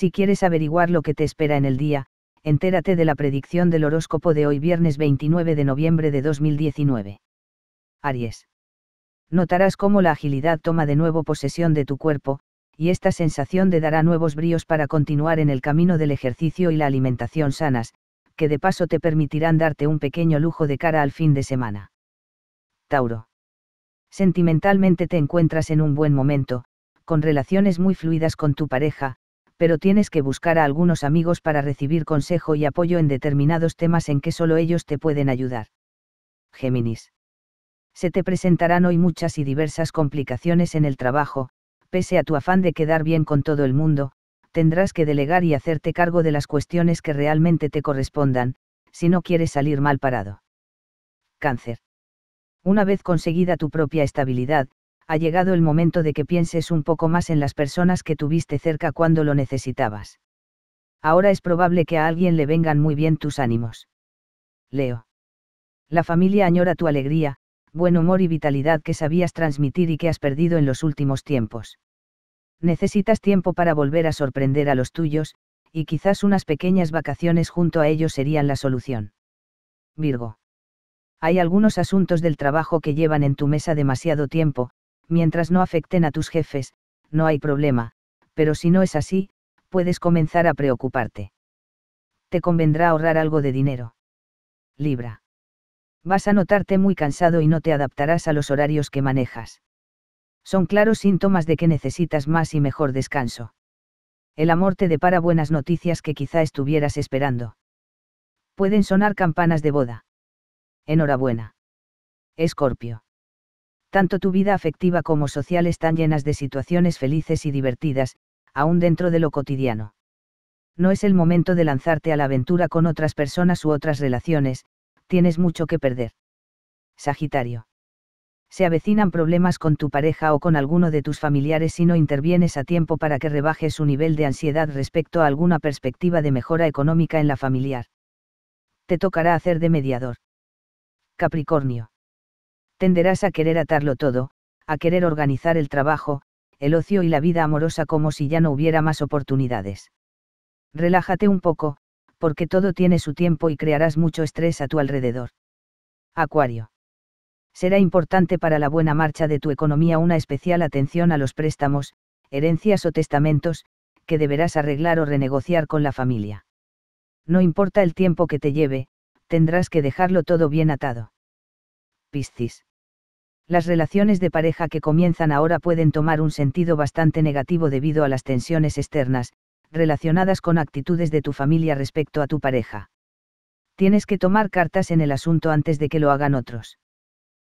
Si quieres averiguar lo que te espera en el día, entérate de la predicción del horóscopo de hoy viernes 29 de noviembre de 2019. Aries. Notarás cómo la agilidad toma de nuevo posesión de tu cuerpo, y esta sensación te dará nuevos bríos para continuar en el camino del ejercicio y la alimentación sanas, que de paso te permitirán darte un pequeño lujo de cara al fin de semana. Tauro. Sentimentalmente te encuentras en un buen momento, con relaciones muy fluidas con tu pareja, pero tienes que buscar a algunos amigos para recibir consejo y apoyo en determinados temas en que solo ellos te pueden ayudar. Géminis. Se te presentarán hoy muchas y diversas complicaciones en el trabajo, pese a tu afán de quedar bien con todo el mundo, tendrás que delegar y hacerte cargo de las cuestiones que realmente te correspondan, si no quieres salir mal parado. Cáncer. Una vez conseguida tu propia estabilidad, ha llegado el momento de que pienses un poco más en las personas que tuviste cerca cuando lo necesitabas. Ahora es probable que a alguien le vengan muy bien tus ánimos. Leo. La familia añora tu alegría, buen humor y vitalidad que sabías transmitir y que has perdido en los últimos tiempos. Necesitas tiempo para volver a sorprender a los tuyos, y quizás unas pequeñas vacaciones junto a ellos serían la solución. Virgo. Hay algunos asuntos del trabajo que llevan en tu mesa demasiado tiempo, mientras no afecten a tus jefes, no hay problema, pero si no es así, puedes comenzar a preocuparte. Te convendrá ahorrar algo de dinero. Libra. Vas a notarte muy cansado y no te adaptarás a los horarios que manejas. Son claros síntomas de que necesitas más y mejor descanso. El amor te depara buenas noticias que quizá estuvieras esperando. Pueden sonar campanas de boda. Enhorabuena. Escorpio tanto tu vida afectiva como social están llenas de situaciones felices y divertidas, aún dentro de lo cotidiano. No es el momento de lanzarte a la aventura con otras personas u otras relaciones, tienes mucho que perder. Sagitario. Se avecinan problemas con tu pareja o con alguno de tus familiares si no intervienes a tiempo para que rebajes su nivel de ansiedad respecto a alguna perspectiva de mejora económica en la familiar. Te tocará hacer de mediador. Capricornio tenderás a querer atarlo todo, a querer organizar el trabajo, el ocio y la vida amorosa como si ya no hubiera más oportunidades. Relájate un poco, porque todo tiene su tiempo y crearás mucho estrés a tu alrededor. Acuario. Será importante para la buena marcha de tu economía una especial atención a los préstamos, herencias o testamentos, que deberás arreglar o renegociar con la familia. No importa el tiempo que te lleve, tendrás que dejarlo todo bien atado. Piscis las relaciones de pareja que comienzan ahora pueden tomar un sentido bastante negativo debido a las tensiones externas, relacionadas con actitudes de tu familia respecto a tu pareja. Tienes que tomar cartas en el asunto antes de que lo hagan otros.